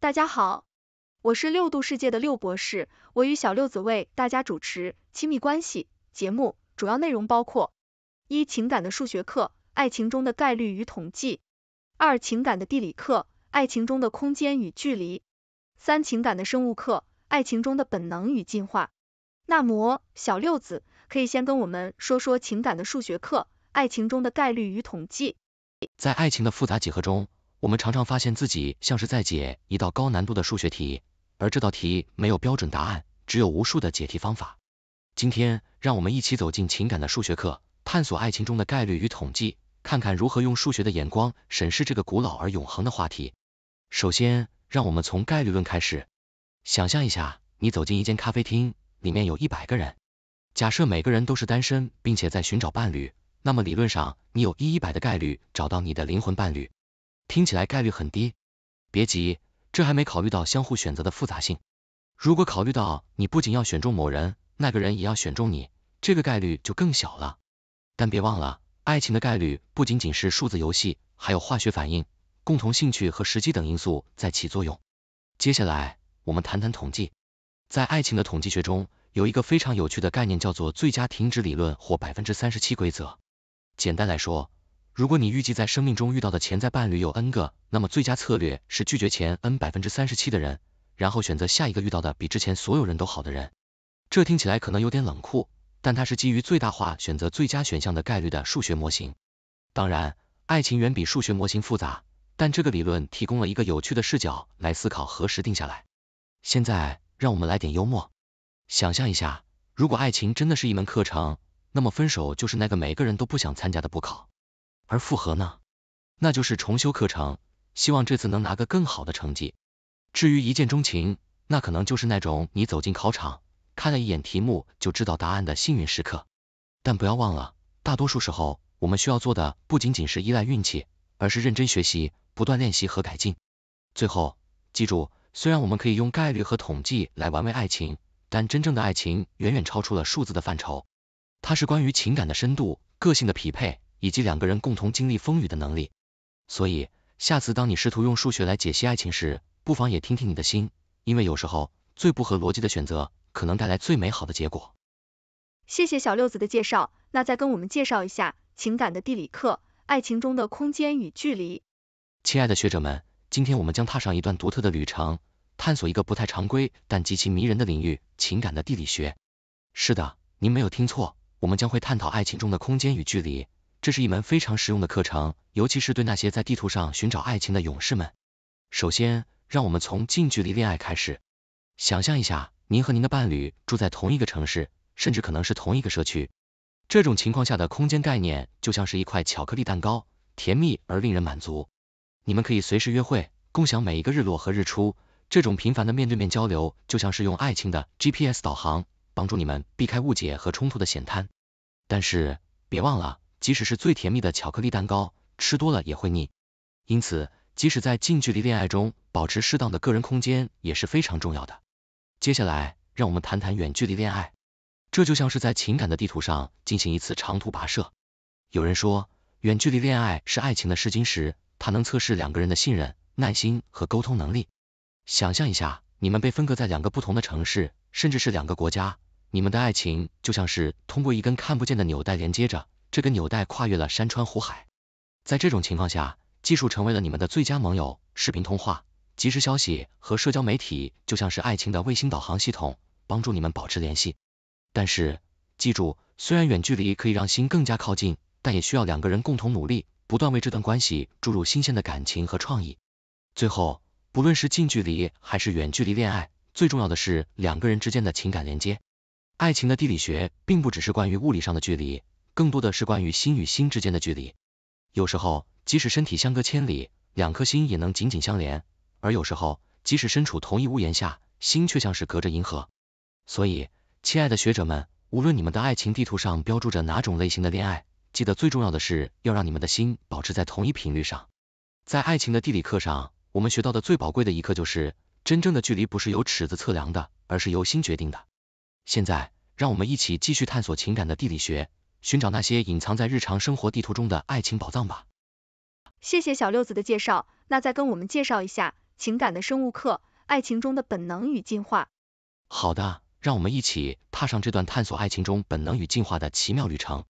大家好，我是六度世界的六博士，我与小六子为大家主持亲密关系节目，主要内容包括：一、情感的数学课，爱情中的概率与统计；二、情感的地理课，爱情中的空间与距离；三、情感的生物课，爱情中的本能与进化。那么，小六子可以先跟我们说说情感的数学课，爱情中的概率与统计。在爱情的复杂几何中。我们常常发现自己像是在解一道高难度的数学题，而这道题没有标准答案，只有无数的解题方法。今天，让我们一起走进情感的数学课，探索爱情中的概率与统计，看看如何用数学的眼光审视这个古老而永恒的话题。首先，让我们从概率论开始。想象一下，你走进一间咖啡厅，里面有一百个人，假设每个人都是单身，并且在寻找伴侣，那么理论上你有一百的概率找到你的灵魂伴侣。听起来概率很低，别急，这还没考虑到相互选择的复杂性。如果考虑到你不仅要选中某人，那个人也要选中你，这个概率就更小了。但别忘了，爱情的概率不仅仅是数字游戏，还有化学反应、共同兴趣和时机等因素在起作用。接下来，我们谈谈统计。在爱情的统计学中，有一个非常有趣的概念，叫做最佳停止理论或百分之三十七规则。简单来说，如果你预计在生命中遇到的潜在伴侣有 n 个，那么最佳策略是拒绝前 n 百分之三十七的人，然后选择下一个遇到的比之前所有人都好的人。这听起来可能有点冷酷，但它是基于最大化选择最佳选项的概率的数学模型。当然，爱情远比数学模型复杂，但这个理论提供了一个有趣的视角来思考何时定下来。现在，让我们来点幽默。想象一下，如果爱情真的是一门课程，那么分手就是那个每个人都不想参加的补考。而复合呢？那就是重修课程，希望这次能拿个更好的成绩。至于一见钟情，那可能就是那种你走进考场，看了一眼题目就知道答案的幸运时刻。但不要忘了，大多数时候，我们需要做的不仅仅是依赖运气，而是认真学习、不断练习和改进。最后，记住，虽然我们可以用概率和统计来玩味爱情，但真正的爱情远远超出了数字的范畴。它是关于情感的深度、个性的匹配。以及两个人共同经历风雨的能力。所以，下次当你试图用数学来解析爱情时，不妨也听听你的心，因为有时候最不合逻辑的选择，可能带来最美好的结果。谢谢小六子的介绍，那再跟我们介绍一下情感的地理课，爱情中的空间与距离。亲爱的学者们，今天我们将踏上一段独特的旅程，探索一个不太常规但极其迷人的领域——情感的地理学。是的，您没有听错，我们将会探讨爱情中的空间与距离。这是一门非常实用的课程，尤其是对那些在地图上寻找爱情的勇士们。首先，让我们从近距离恋爱开始。想象一下，您和您的伴侣住在同一个城市，甚至可能是同一个社区。这种情况下的空间概念就像是一块巧克力蛋糕，甜蜜而令人满足。你们可以随时约会，共享每一个日落和日出。这种频繁的面对面交流，就像是用爱情的 GPS 导航，帮助你们避开误解和冲突的险滩。但是，别忘了。即使是最甜蜜的巧克力蛋糕，吃多了也会腻。因此，即使在近距离恋爱中，保持适当的个人空间也是非常重要的。接下来，让我们谈谈远距离恋爱。这就像是在情感的地图上进行一次长途跋涉。有人说，远距离恋爱是爱情的试金石，它能测试两个人的信任、耐心和沟通能力。想象一下，你们被分隔在两个不同的城市，甚至是两个国家，你们的爱情就像是通过一根看不见的纽带连接着。这个纽带跨越了山川湖海，在这种情况下，技术成为了你们的最佳盟友。视频通话、即时消息和社交媒体就像是爱情的卫星导航系统，帮助你们保持联系。但是，记住，虽然远距离可以让心更加靠近，但也需要两个人共同努力，不断为这段关系注入新鲜的感情和创意。最后，不论是近距离还是远距离恋爱，最重要的是两个人之间的情感连接。爱情的地理学并不只是关于物理上的距离。更多的是关于心与心之间的距离。有时候，即使身体相隔千里，两颗心也能紧紧相连；而有时候，即使身处同一屋檐下，心却像是隔着银河。所以，亲爱的学者们，无论你们的爱情地图上标注着哪种类型的恋爱，记得最重要的是要让你们的心保持在同一频率上。在爱情的地理课上，我们学到的最宝贵的一课就是，真正的距离不是由尺子测量的，而是由心决定的。现在，让我们一起继续探索情感的地理学。寻找那些隐藏在日常生活地图中的爱情宝藏吧。谢谢小六子的介绍，那再跟我们介绍一下情感的生物课，爱情中的本能与进化。好的，让我们一起踏上这段探索爱情中本能与进化的奇妙旅程，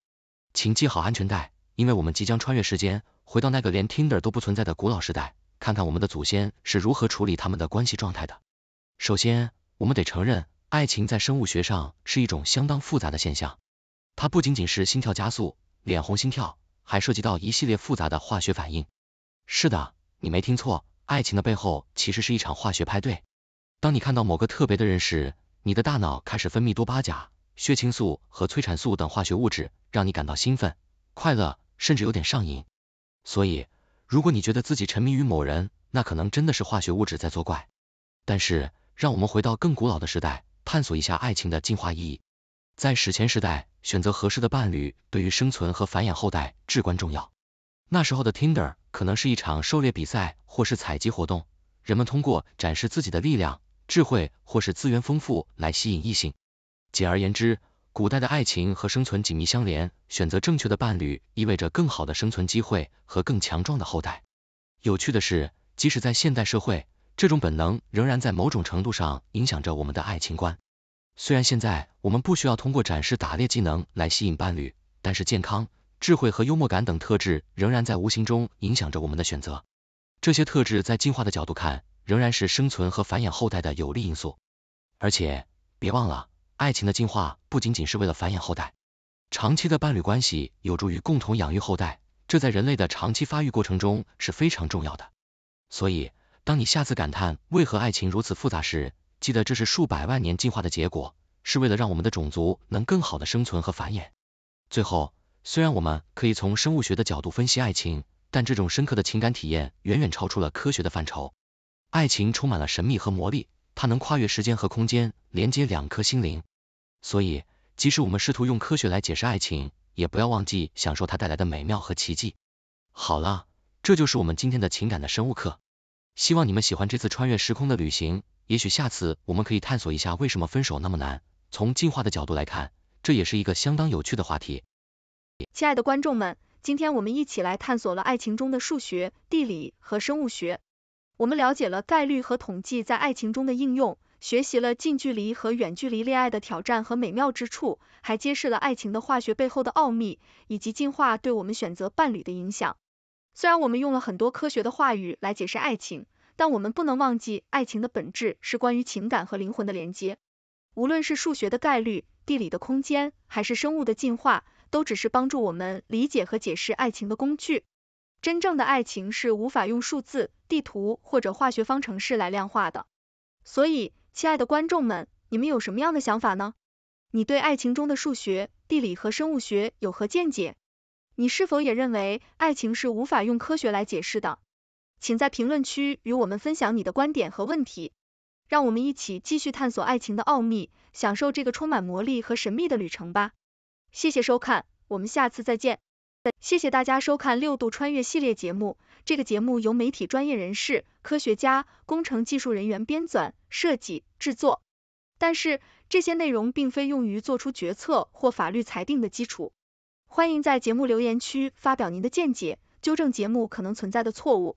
请系好安全带，因为我们即将穿越时间，回到那个连 Tinder 都不存在的古老时代，看看我们的祖先是如何处理他们的关系状态的。首先，我们得承认，爱情在生物学上是一种相当复杂的现象。它不仅仅是心跳加速、脸红心跳，还涉及到一系列复杂的化学反应。是的，你没听错，爱情的背后其实是一场化学派对。当你看到某个特别的人时，你的大脑开始分泌多巴胺、血清素和催产素等化学物质，让你感到兴奋、快乐，甚至有点上瘾。所以，如果你觉得自己沉迷于某人，那可能真的是化学物质在作怪。但是，让我们回到更古老的时代，探索一下爱情的进化意义。在史前时代，选择合适的伴侣对于生存和繁衍后代至关重要。那时候的 Tinder 可能是一场狩猎比赛或是采集活动，人们通过展示自己的力量、智慧或是资源丰富来吸引异性。简而言之，古代的爱情和生存紧密相连，选择正确的伴侣意味着更好的生存机会和更强壮的后代。有趣的是，即使在现代社会，这种本能仍然在某种程度上影响着我们的爱情观。虽然现在我们不需要通过展示打猎技能来吸引伴侣，但是健康、智慧和幽默感等特质仍然在无形中影响着我们的选择。这些特质在进化的角度看，仍然是生存和繁衍后代的有利因素。而且，别忘了，爱情的进化不仅仅是为了繁衍后代，长期的伴侣关系有助于共同养育后代，这在人类的长期发育过程中是非常重要的。所以，当你下次感叹为何爱情如此复杂时，记得这是数百万年进化的结果，是为了让我们的种族能更好的生存和繁衍。最后，虽然我们可以从生物学的角度分析爱情，但这种深刻的情感体验远远超出了科学的范畴。爱情充满了神秘和魔力，它能跨越时间和空间，连接两颗心灵。所以，即使我们试图用科学来解释爱情，也不要忘记享受它带来的美妙和奇迹。好了，这就是我们今天的情感的生物课，希望你们喜欢这次穿越时空的旅行。也许下次我们可以探索一下为什么分手那么难。从进化的角度来看，这也是一个相当有趣的话题。亲爱的观众们，今天我们一起来探索了爱情中的数学、地理和生物学。我们了解了概率和统计在爱情中的应用，学习了近距离和远距离恋爱的挑战和美妙之处，还揭示了爱情的化学背后的奥秘，以及进化对我们选择伴侣的影响。虽然我们用了很多科学的话语来解释爱情。但我们不能忘记，爱情的本质是关于情感和灵魂的连接。无论是数学的概率、地理的空间，还是生物的进化，都只是帮助我们理解和解释爱情的工具。真正的爱情是无法用数字、地图或者化学方程式来量化的。所以，亲爱的观众们，你们有什么样的想法呢？你对爱情中的数学、地理和生物学有何见解？你是否也认为爱情是无法用科学来解释的？请在评论区与我们分享你的观点和问题，让我们一起继续探索爱情的奥秘，享受这个充满魔力和神秘的旅程吧。谢谢收看，我们下次再见。谢谢大家收看六度穿越系列节目，这个节目由媒体专业人士、科学家、工程技术人员编纂、设计、制作，但是这些内容并非用于做出决策或法律裁定的基础。欢迎在节目留言区发表您的见解，纠正节目可能存在的错误。